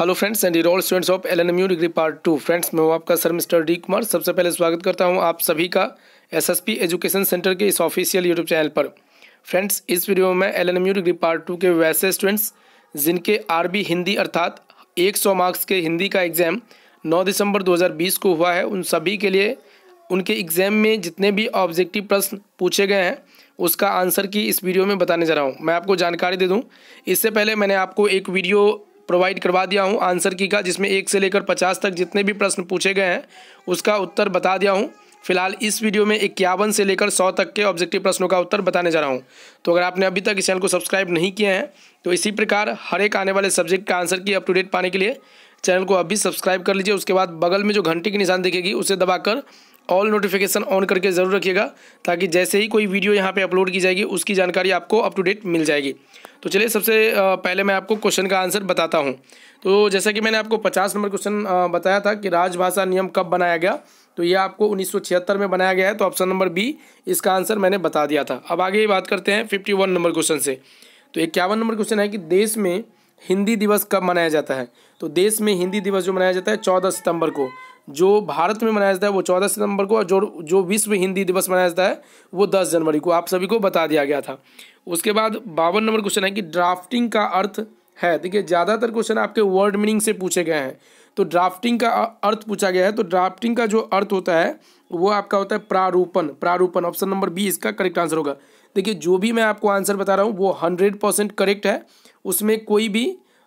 hello friends and all students of L N degree part two friends मैं हूं आपका sir mister D Kumar सबसे पहले स्वागत करता हूं आप सभी का एसएसपी एजुकेशन सेंटर के इस ऑफिशियल यूट्यूब चैनल पर फ्रेंड्स इस वीडियो में L N M U degree part two के वैसे स्टूडेंट्स जिनके आरबी हिंदी अर्थात एक मार्क्स के हिंदी का एग्ज़ाम नौ दिसंबर दो को हुआ है उन सभी के लिए उनके एग्ज़ाम में जितने भी ऑब्जेक्टिव प्रश्न पूछे गए हैं उसका आंसर की इस वीडियो में बताने जा रहा हूँ मैं आपको जानकारी दे दूँ इससे पहले मैंने आपको एक वीडियो प्रोवाइड करवा दिया हूँ आंसर की का जिसमें एक से लेकर पचास तक जितने भी प्रश्न पूछे गए हैं उसका उत्तर बता दिया हूँ फिलहाल इस वीडियो में इक्यावन से लेकर सौ तक के ऑब्जेक्टिव प्रश्नों का उत्तर बताने जा रहा हूँ तो अगर आपने अभी तक इस चैनल को सब्सक्राइब नहीं किया है तो इसी प्रकार हर एक आने वाले सब्जेक्ट का आंसर की अप टू डेट पाने के लिए चैनल को अभी सब्सक्राइब कर लीजिए उसके बाद बगल में जो घंटे के निशान दिखेगी उसे दबाकर ऑल नोटिफिकेशन ऑन करके ज़रूर रखिएगा ताकि जैसे ही कोई वीडियो यहाँ पे अपलोड की जाएगी उसकी जानकारी आपको अप टू डेट मिल जाएगी तो चलिए सबसे पहले मैं आपको क्वेश्चन का आंसर बताता हूँ तो जैसा कि मैंने आपको पचास नंबर क्वेश्चन बताया था कि राजभाषा नियम कब बनाया गया तो ये आपको 1976 में बनाया गया है तो ऑप्शन नंबर बी इसका आंसर मैंने बता दिया था अब आगे ही बात करते हैं 51 नंबर क्वेश्चन से तो इक्यावन नंबर क्वेश्चन है कि देश में हिंदी दिवस कब मनाया जाता है तो देश में हिंदी दिवस जो मनाया जाता है चौदह सितंबर को जो भारत में मनाया जाता है वो चौदह सितंबर को और जो जो विश्व हिंदी दिवस मनाया जाता है वो दस जनवरी को आप सभी को बता दिया गया था उसके बाद बावन नंबर क्वेश्चन है कि ड्राफ्टिंग का अर्थ है देखिए ज़्यादातर क्वेश्चन आपके वर्ड मीनिंग से पूछे गए हैं तो ड्राफ्टिंग का अर्थ पूछा गया है तो ड्राफ्टिंग का जो अर्थ होता है वो आपका होता है प्रारूपण प्रारूपण ऑप्शन नंबर बी इसका करेक्ट आंसर होगा देखिए जो भी मैं आपको आंसर बता रहा हूँ वो हंड्रेड परसेंट करेक्ट है उसमें कोई भी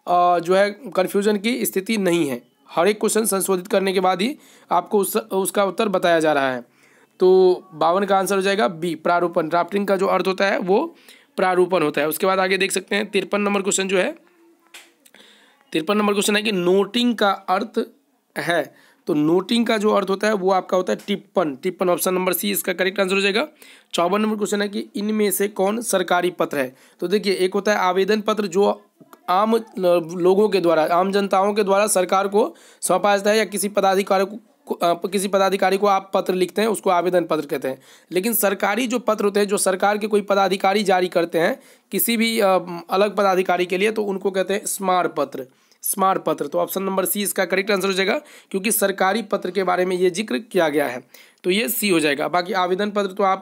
जो है कन्फ्यूजन की स्थिति नहीं है हर एक क्वेश्चन संशोधित करने के बाद ही आपको उस उसका उत्तर बताया जा रहा है तो बावन का आंसर हो जाएगा बी प्रारूपण ड्राफ्टिंग का जो अर्थ होता है वो प्रारूपण होता है उसके बाद आगे देख सकते हैं तिरपन नंबर क्वेश्चन जो है तिरपन नंबर क्वेश्चन है कि नोटिंग का अर्थ है तो नोटिंग का जो अर्थ होता है वो आपका होता है टिप्पण टिप्पण ऑप्शन नंबर सी इसका करेक्ट आंसर हो जाएगा चौवन नंबर क्वेश्चन है कि इनमें से कौन सरकारी पत्र है तो देखिए एक होता है आवेदन पत्र जो आम लोगों के द्वारा आम जनताओं के द्वारा सरकार को सौंपा जाता है या किसी पदाधिकारी को किसी पदाधिकारी को आप पत्र लिखते हैं उसको आवेदन पत्र कहते हैं लेकिन सरकारी जो पत्र होते हैं जो सरकार के कोई पदाधिकारी जारी करते हैं किसी भी अलग पदाधिकारी के लिए तो उनको कहते हैं स्मार पत्र स्मार्ट पत्र तो ऑप्शन नंबर सी इसका करेक्ट आंसर हो जाएगा क्योंकि सरकारी पत्र के बारे में ये जिक्र किया गया है तो ये सी हो जाएगा बाकी आवेदन पत्र तो आप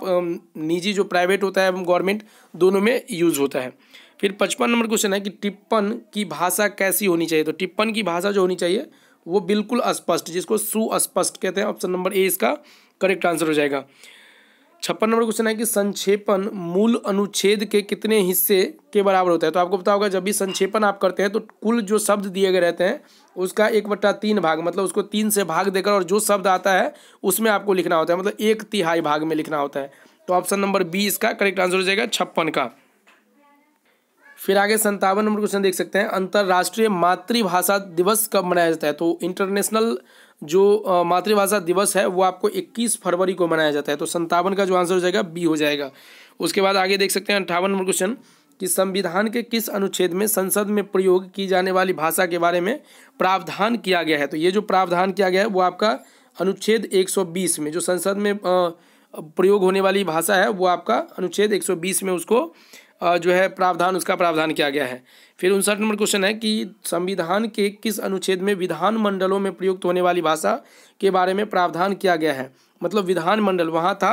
निजी जो प्राइवेट होता है एवं गवर्नमेंट दोनों में यूज होता है फिर पचपन नंबर क्वेश्चन है कि टिप्पण की भाषा कैसी होनी चाहिए तो टिप्पण की भाषा जो होनी चाहिए वो बिल्कुल स्पष्ट जिसको सुस्पष्ट कहते हैं ऑप्शन नंबर ए इसका करेक्ट आंसर हो जाएगा छप्पन नंबर क्वेश्चन है कि संक्षेपण मूल अनुच्छेद के कितने हिस्से के बराबर होता है तो आपको पता होगा जब भी संक्षेपण आप करते हैं तो कुल जो शब्द दिए गए रहते हैं उसका एक बट्टा तीन भाग मतलब उसको तीन से भाग देकर और जो शब्द आता है उसमें आपको लिखना होता है मतलब एक तिहाई भाग में लिखना होता है तो ऑप्शन नंबर बी इसका करेक्ट आंसर हो जाएगा छप्पन का फिर आगे संतावन नंबर क्वेश्चन देख सकते हैं अंतर्राष्ट्रीय मातृभाषा दिवस कब मनाया जाता है तो इंटरनेशनल जो मातृभाषा दिवस है वो आपको 21 फरवरी को मनाया जाता है तो संतावन का जो आंसर हो जाएगा बी हो जाएगा उसके बाद आगे देख सकते हैं अंठावन नंबर क्वेश्चन कि संविधान के किस अनुच्छेद में संसद में प्रयोग की जाने वाली भाषा के बारे में प्रावधान किया गया है तो ये जो प्रावधान किया गया है वो आपका अनुच्छेद 120 में जो संसद में प्रयोग होने वाली भाषा है वो आपका अनुच्छेद 120 में उसको जो है प्रावधान उसका प्रावधान किया गया है फिर उनसठ नंबर क्वेश्चन है कि संविधान के किस अनुच्छेद में विधान मंडलों में प्रयुक्त होने वाली भाषा के बारे में प्रावधान किया गया है मतलब विधानमंडल वहाँ था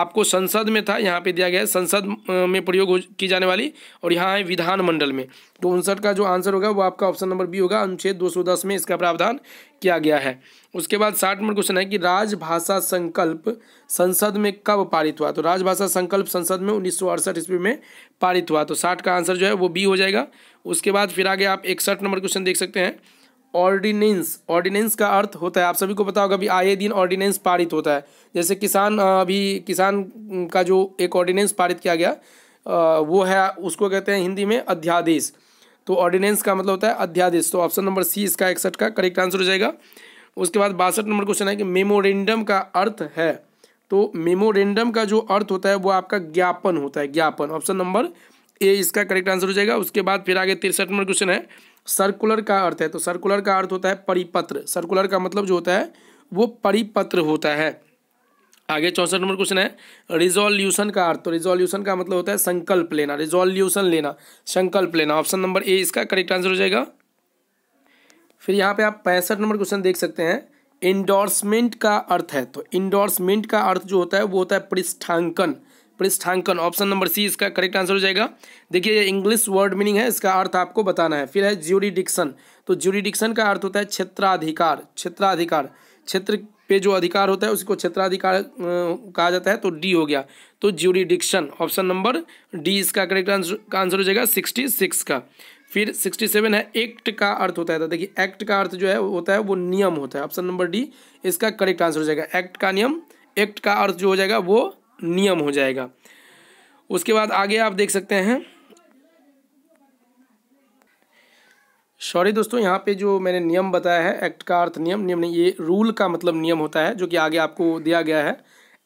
आपको संसद में था यहाँ पे दिया गया है संसद में प्रयोग की जाने वाली और यहाँ है विधानमंडल में तो उनसठ का जो आंसर होगा वो आपका ऑप्शन नंबर बी होगा अनुच्छेद 210 में इसका प्रावधान किया गया है उसके बाद साठ नंबर क्वेश्चन है कि राजभाषा संकल्प संसद में कब पारित हुआ तो राजभाषा संकल्प संसद में उन्नीस ईस्वी में पारित हुआ तो साठ का आंसर जो है वो बी हो जाएगा उसके बाद फिर आगे आप इकसठ नंबर क्वेश्चन देख सकते हैं ऑर्डिनेंस ऑर्डिनेंस का अर्थ होता है आप सभी को पता होगा अभी आए दिन ऑर्डिनेंस पारित होता है जैसे किसान अभी किसान का जो एक ऑर्डिनेंस पारित किया गया वो है उसको कहते हैं हिंदी में अध्यादेश तो ऑर्डिनेंस का मतलब होता है अध्यादेश तो ऑप्शन नंबर सी इसका इकसठ का करेक्ट आंसर हो जाएगा उसके बाद बासठ नंबर क्वेश्चन है कि मेमोरेंडम का अर्थ है तो मेमोरेंडम का जो अर्थ होता है वो आपका ज्ञापन होता है ज्ञापन ऑप्शन नंबर ए इसका करेक्ट आंसर हो जाएगा उसके बाद फिर आगे तिरसठ नंबर क्वेश्चन है सर्कुलर का अर्थ है तो सर्कुलर का अर्थ होता है परिपत्र सर्कुलर का मतलब जो होता है वो परिपत्र होता है आगे चौंसठ नंबर क्वेश्चन है रिजोल्यूशन का अर्थ तो रिजोल्यूशन का मतलब होता है संकल्प लेना रिजोल्यूशन लेना संकल्प लेना ऑप्शन नंबर ए इसका करेक्ट आंसर हो जाएगा फिर यहाँ पे आप पैंसठ नंबर क्वेश्चन देख सकते हैं इंडोर्समेंट का अर्थ है तो इंडोर्समेंट का अर्थ जो होता है वो होता है पृष्ठांकन पृष्ठांकन ऑप्शन नंबर सी इसका करेक्ट आंसर हो जाएगा देखिए ये इंग्लिश वर्ड मीनिंग है इसका अर्थ आपको बताना है फिर है ज्यूरिडिक्शन तो ज्यूरिडिक्शन का अर्थ होता है क्षेत्राधिकार क्षेत्राधिकार क्षेत्र पे जो अधिकार होता है उसको क्षेत्राधिकार कहा जाता है तो डी हो गया तो ज्यूरिडिक्शन ऑप्शन नंबर डी इसका करेक्ट आंसर हो जाएगा सिक्सटी सिक्स का फिर सिक्सटी सेवन है एक्ट का अर्थ होता है तो देखिए एक्ट का अर्थ जो है होता है वो नियम होता है ऑप्शन नंबर डी इसका करेक्ट आंसर हो जाएगा एक्ट का नियम एक्ट का अर्थ जो हो जाएगा वो नियम हो जाएगा उसके बाद आगे आप देख सकते हैं सॉरी दोस्तों यहाँ पे जो मैंने नियम बताया है एक्ट का अर्थ नियम नियम नहीं ये रूल का मतलब नियम होता है जो कि आगे आपको दिया गया है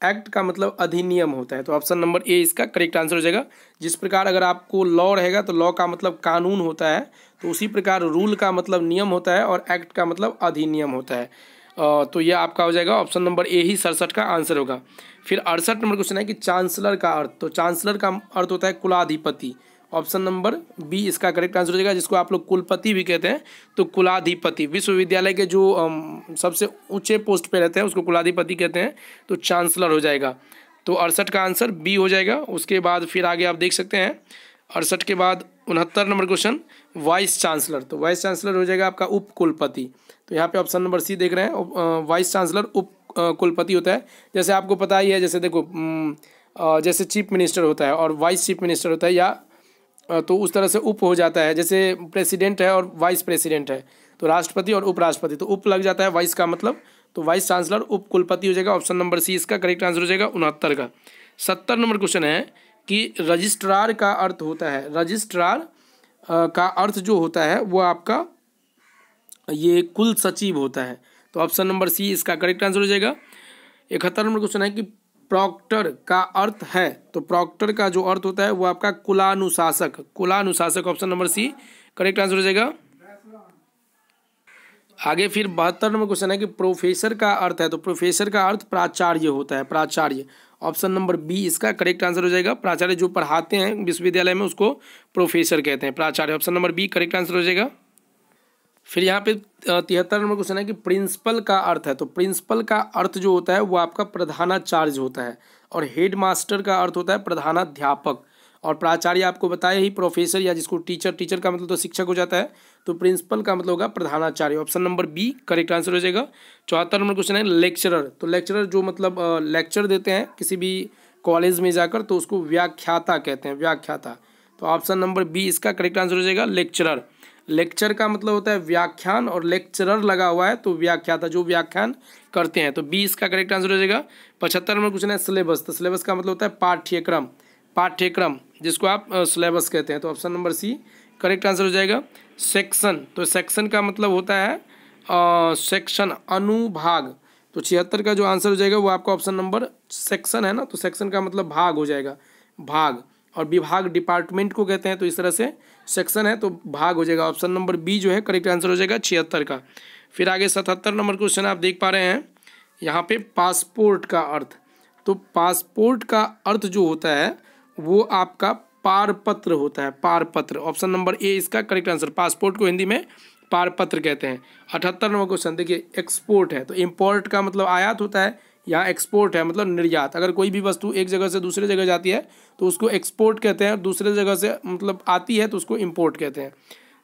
एक्ट का मतलब अधिनियम होता है तो ऑप्शन नंबर ए इसका करेक्ट आंसर हो जाएगा जिस प्रकार अगर आपको लॉ रहेगा तो लॉ का मतलब कानून होता है तो उसी प्रकार रूल का मतलब नियम होता है और एक्ट का मतलब अधिनियम होता है तो ये आपका हो जाएगा ऑप्शन नंबर ए ही सड़सठ का आंसर होगा फिर अड़सठ नंबर क्वेश्चन है कि चांसलर का अर्थ तो चांसलर का अर्थ होता है कुलाधिपति ऑप्शन नंबर बी इसका करेक्ट आंसर हो जाएगा जिसको आप लोग कुलपति भी कहते हैं तो कुलाधिपति विश्वविद्यालय के जो सबसे ऊंचे पोस्ट पे रहते हैं उसको कुलाधिपति कहते हैं तो चांसलर हो जाएगा तो अड़सठ का आंसर बी हो जाएगा उसके बाद फिर आगे आप देख सकते हैं अड़सठ के बाद उनहत्तर नंबर क्वेश्चन वाइस चांसलर तो वाइस चांसलर हो जाएगा आपका उप कुलपति तो यहाँ पे ऑप्शन नंबर सी देख रहे हैं वाइस चांसलर उप कुलपति होता है जैसे आपको पता ही है जैसे देखो जैसे चीफ मिनिस्टर होता है और वाइस चीफ मिनिस्टर होता है या तो उस तरह से उप हो जाता है जैसे प्रेसिडेंट है और वाइस प्रेसिडेंट है तो राष्ट्रपति और उपराष्ट्रपति तो उप लग जाता है वाइस का मतलब तो वाइस चांसलर उप कुलपति हो जाएगा ऑप्शन नंबर सी इसका करेक्ट आंसर हो जाएगा उनहत्तर का सत्तर नंबर क्वेश्चन है कि रजिस्ट्रार का अर्थ होता है रजिस्ट्रार का अर्थ जो होता है वो आपका ये कुल सचिव होता है तो ऑप्शन नंबर सी इसका करेक्ट आंसर हो जाएगा इकहत्तर नंबर क्वेश्चन है कि प्रॉक्टर का अर्थ है तो प्रॉक्टर का जो अर्थ होता है वो आपका कुलानुशासक कुलानुशासक option number C correct answer हो जाएगा आगे फिर बहत्तर नंबर क्वेश्चन है कि प्रोफेसर का अर्थ है तो प्रोफेसर का अर्थ प्राचार्य होता है प्राचार्य ऑप्शन नंबर बी इसका करेक्ट आंसर हो जाएगा प्राचार्य जो पढ़ाते हैं विश्वविद्यालय में उसको प्रोफेसर कहते हैं प्राचार्य option number B correct answer हो जाएगा फिर यहाँ पे तिहत्तर नंबर क्वेश्चन है कि प्रिंसिपल का अर्थ है तो प्रिंसिपल का अर्थ जो होता है वो आपका प्रधानाचार्य होता है और हेड मास्टर का अर्थ होता है प्रधानाध्यापक और प्राचार्य आपको बताया ही प्रोफेसर या जिसको टीचर टीचर का मतलब तो शिक्षक हो जाता है तो प्रिंसिपल का मतलब होगा प्रधानाचार्य option number B correct answer हो जाएगा चौहत्तर नंबर क्वेश्चन है लेक्चरर तो लेक्चरर जो मतलब लेक्चर देते हैं किसी भी कॉलेज में जाकर तो उसको व्याख्याता कहते हैं व्याख्याता तो ऑप्शन नंबर बी इसका करेक्ट आंसर हो जाएगा लेक्चरर लेक्चर का मतलब होता है व्याख्यान और लेक्चरर लगा हुआ है तो व्याख्याता जो व्याख्यान करते हैं तो बी इसका करेक्ट आंसर हो जाएगा पचहत्तर नंबर क्वेश्चन है सिलेबस तो सिलेबस का मतलब होता है पाठ्यक्रम पाठ्यक्रम जिसको आप सिलेबस कहते हैं तो option number C correct answer हो जाएगा सेक्शन तो सेक्शन का मतलब होता है सेक्शन अनुभाग तो छिहत्तर का जो आंसर हो जाएगा वो आपका ऑप्शन नंबर सेक्शन है ना तो सेक्शन का मतलब भाग हो जाएगा भाग और विभाग डिपार्टमेंट को कहते हैं तो इस तरह से सेक्शन है तो भाग हो जाएगा ऑप्शन नंबर बी जो है करेक्ट आंसर हो जाएगा छिहत्तर का फिर आगे सतहत्तर नंबर क्वेश्चन आप देख पा रहे हैं यहाँ पे पासपोर्ट का अर्थ तो पासपोर्ट का अर्थ जो होता है वो आपका पारपत्र होता है पारपत्र ऑप्शन नंबर ए इसका करेक्ट आंसर पासपोर्ट को हिंदी में पारपत्र कहते हैं अठहत्तर नंबर क्वेश्चन देखिए एक्सपोर्ट है तो इम्पोर्ट का मतलब आयात होता है यहाँ एक्सपोर्ट है मतलब निर्यात अगर कोई भी वस्तु एक जगह से दूसरे जगह जाती है तो उसको एक्सपोर्ट कहते हैं और दूसरे जगह से मतलब आती है तो उसको इम्पोर्ट कहते हैं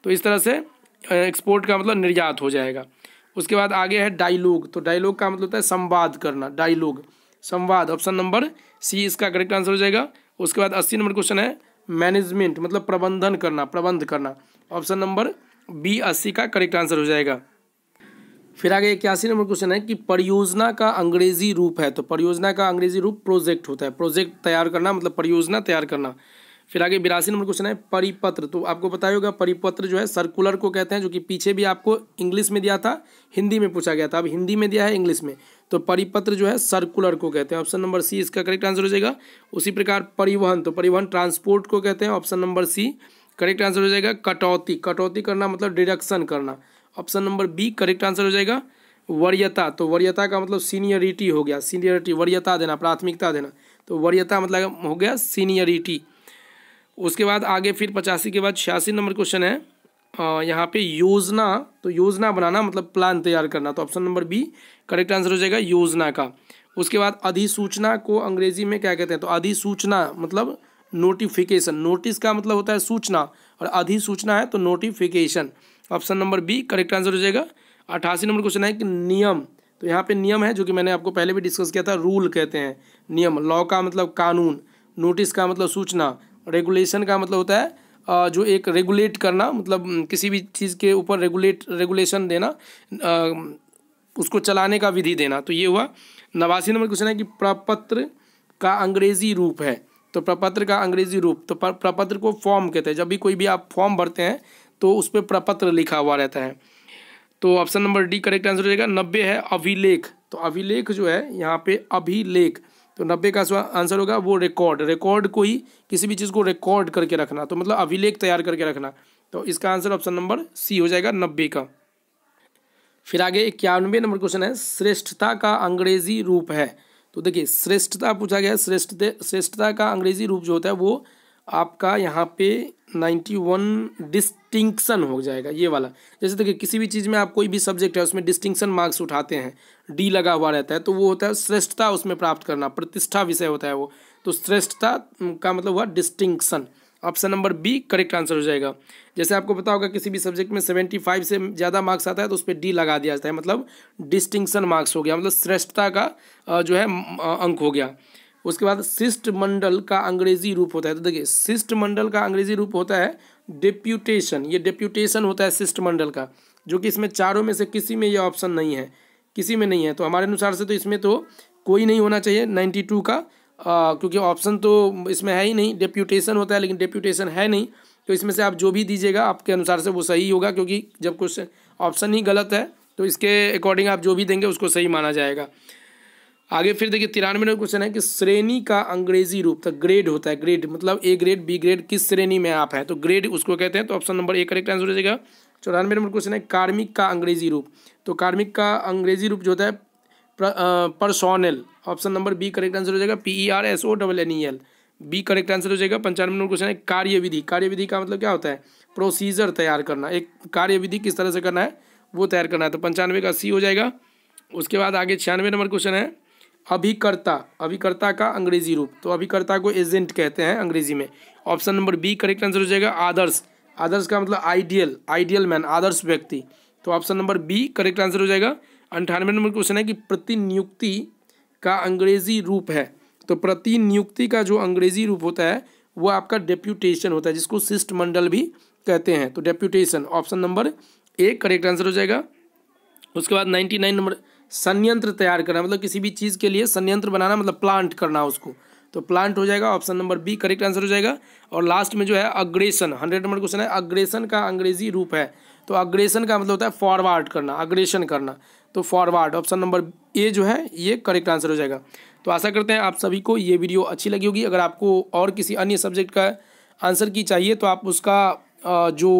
तो इस तरह से एक्सपोर्ट का मतलब निर्यात हो जाएगा उसके बाद आगे है डायलॉग तो डायलॉग का मतलब होता है संवाद करना डायलॉग संवाद ऑप्शन नंबर सी इसका करेक्ट आंसर हो जाएगा उसके बाद अस्सी नंबर क्वेश्चन है मैनेजमेंट मतलब प्रबंधन करना प्रबंध करना ऑप्शन नंबर बी अस्सी का करेक्ट आंसर हो जाएगा फिर आगे इक्यासी नंबर क्वेश्चन है कि परियोजना का अंग्रेजी रूप है तो परियोजना का अंग्रेजी रूप प्रोजेक्ट होता है प्रोजेक्ट तैयार करना मतलब परियोजना तैयार करना फिर आगे बिरासी नंबर क्वेश्चन है परिपत्र तो आपको बताया होगा परिपत्र जो है सर्कुलर को कहते हैं जो कि पीछे भी आपको इंग्लिश में दिया था हिंदी में पूछा गया था अब हिंदी में दिया है इंग्लिश में तो परिपत्र जो है सर्कुलर को कहते हैं ऑप्शन नंबर सी इसका करेक्ट आंसर हो जाएगा उसी प्रकार परिवहन तो परिवहन ट्रांसपोर्ट को कहते हैं option number C correct answer हो जाएगा कटौती कटौती करना मतलब डिडक्शन करना option number B correct answer हो जाएगा वरीयता तो वरीयता का मतलब सीनियरिटी हो गया सीनियरिटी वरीयता देना प्राथमिकता देना तो वरीयता मतलब हो गया सीनियरिटी उसके बाद आगे फिर पचासी के बाद छियासी नंबर क्वेश्चन है यहाँ पे योजना तो योजना बनाना मतलब प्लान तैयार करना तो option number B correct answer हो जाएगा योजना का उसके बाद अधिसूचना को अंग्रेजी में क्या कहते हैं तो अधिसूचना मतलब नोटिफिकेशन नोटिस का मतलब होता है सूचना और अधिसूचना है तो notification option number B correct answer हो जाएगा अठासी नंबर क्वेश्चन है कि नियम तो यहाँ पे नियम है जो कि मैंने आपको पहले भी डिस्कस किया था रूल कहते हैं नियम लॉ का मतलब कानून नोटिस का मतलब सूचना रेगुलेशन का मतलब होता है जो एक रेगुलेट करना मतलब किसी भी चीज़ के ऊपर रेगुलेट रेगुलेशन देना उसको चलाने का विधि देना तो ये हुआ नवासी नंबर क्वेश्चन है कि प्रपत्र का अंग्रेजी रूप है तो प्रपत्र का अंग्रेजी रूप तो प्रपत्र को फॉर्म कहते हैं जब भी कोई भी आप फॉर्म भरते हैं तो उस पर प्रपत्र लिखा हुआ रहता है तो option number D correct answer जाएगा नब्बे है अभिलेख तो अभिलेख जो है यहाँ पे अभिलेख तो नब्बे का आंसर होगा वो रिकॉर्ड रिकॉर्ड को ही किसी भी चीज़ को रिकॉर्ड करके रखना तो मतलब अभिलेख तैयार करके रखना तो इसका आंसर ऑप्शन नंबर सी हो जाएगा नब्बे का फिर आगे इक्यानवे नंबर क्वेश्चन है श्रेष्ठता का अंग्रेजी रूप है तो देखिए श्रेष्ठता पूछा गया श्रेष्ठ श्रेष्ठता का अंग्रेजी रूप जो होता है वो आपका यहाँ पे नाइन्टी वन डिस्टिंक्शन हो जाएगा ये वाला जैसे देखिए किसी भी चीज़ में आप कोई भी सब्जेक्ट है उसमें डिस्टिंक्शन मार्क्स उठाते हैं डी लगा हुआ रहता है तो वो होता है श्रेष्ठता उसमें प्राप्त करना प्रतिष्ठा विषय होता है वो तो श्रेष्ठता का मतलब हुआ distinction option number B correct answer हो जाएगा जैसे आपको पता होगा किसी भी सब्जेक्ट में सेवेंटी फाइव से ज़्यादा मार्क्स आता है तो उस पर डी लगा दिया जाता है मतलब डिस्टिंक्शन मार्क्स हो गया मतलब श्रेष्ठता का जो है अंक हो गया उसके बाद शिष्टमंडल का अंग्रेजी रूप होता है तो देखिए शिष्टमंडल का अंग्रेजी रूप होता है डेप्यूटेशन ये डेप्यूटेशन होता है शिष्टमंडल का जो कि इसमें चारों में से किसी में ये ऑप्शन नहीं है किसी में नहीं है तो हमारे अनुसार से तो इसमें तो कोई नहीं होना चाहिए नाइन्टी टू का आ, क्योंकि ऑप्शन तो इसमें है ही नहीं डेप्यूटेशन होता है लेकिन डेप्यूटेशन है नहीं तो इसमें से आप जो भी दीजिएगा आपके अनुसार से वो सही होगा क्योंकि जब क्वेश्चन ऑप्शन ही गलत है तो इसके अकॉर्डिंग आप जो भी देंगे उसको सही माना जाएगा आगे फिर देखिए तिरानवे नंबर क्वेश्चन है कि श्रेणी का अंग्रेजी रूप था ग्रेड होता है ग्रेड मतलब ए ग्रेड बी ग्रेड किस श्रेणी में आप हैं तो ग्रेड उसको कहते हैं तो option number A correct answer हो जाएगा चौरानवे नंबर क्वेश्चन है कार्मिक का अंग्रेजी रूप तो कार्मिक का अंग्रेजी रूप जो होता है personnel option number B correct answer हो जाएगा P E R S O double N E L B correct answer हो जाएगा पंचानवे नंबर क्वेश्चन है कार्यविधि कार्यविधि का मतलब क्या होता है प्रोसीजर तैयार करना एक कार्यविधि किस तरह से करना है वो तैयार करना है तो पंचानवे का सी हो जाएगा उसके बाद आगे छियानवे नंबर क्वेश्चन है अभिकर्ता अभिकर्ता का अंग्रेजी रूप तो अभिकर्ता को एजेंट कहते हैं अंग्रेजी में option number B correct answer हो जाएगा आदर्श आदर्श का मतलब आइडियल आइडियल मैन आदर्श व्यक्ति तो option number B correct answer हो जाएगा अंठानवे नंबर क्वेश्चन है कि प्रतिनियुक्ति का अंग्रेजी रूप है तो प्रतिनियुक्ति का जो अंग्रेजी रूप होता है वो आपका डेप्यूटेशन होता है जिसको शिष्टमंडल भी कहते हैं तो deputation option number A correct answer हो जाएगा उसके बाद नाइन्टी नाइन नंबर संयंत्र तैयार करना मतलब किसी भी चीज़ के लिए संयंत्र बनाना मतलब प्लांट करना उसको तो प्लांट हो जाएगा option number B correct answer हो जाएगा और लास्ट में जो है अग्रेशन हंड्रेड नंबर क्वेश्चन है अग्रेशन का अंग्रेजी रूप है तो अग्रेशन का मतलब होता है फॉरवर्ड करना अग्रेशन करना तो फॉरवर्ड ऑप्शन नंबर ए जो है ये करेक्ट आंसर हो जाएगा तो आशा करते हैं आप सभी को ये वीडियो अच्छी लगी होगी अगर आपको और किसी अन्य सब्जेक्ट का आंसर की चाहिए तो आप उसका जो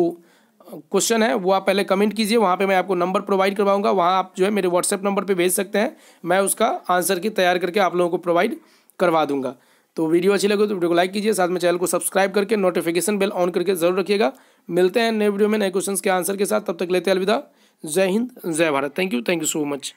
क्वेश्चन है वो आप पहले कमेंट कीजिए वहाँ पे मैं आपको नंबर प्रोवाइड करवाऊंगा वहाँ आप जो है मेरे व्हाट्सएप नंबर पे भेज सकते हैं मैं उसका आंसर की तैयार करके आप लोगों को प्रोवाइड करवा दूंगा तो वीडियो अच्छी लगे तो वीडियो को लाइक कीजिए साथ में चैनल को सब्सक्राइब करके नोटिफिकेशन बिल ऑन करके जरूर रखिएगा मिलते हैं नए वीडियो में नए क्वेश्चन के आंसर के साथ तब तक लेते हैं अलविदा जय हिंद जय Bharat thank you thank you so much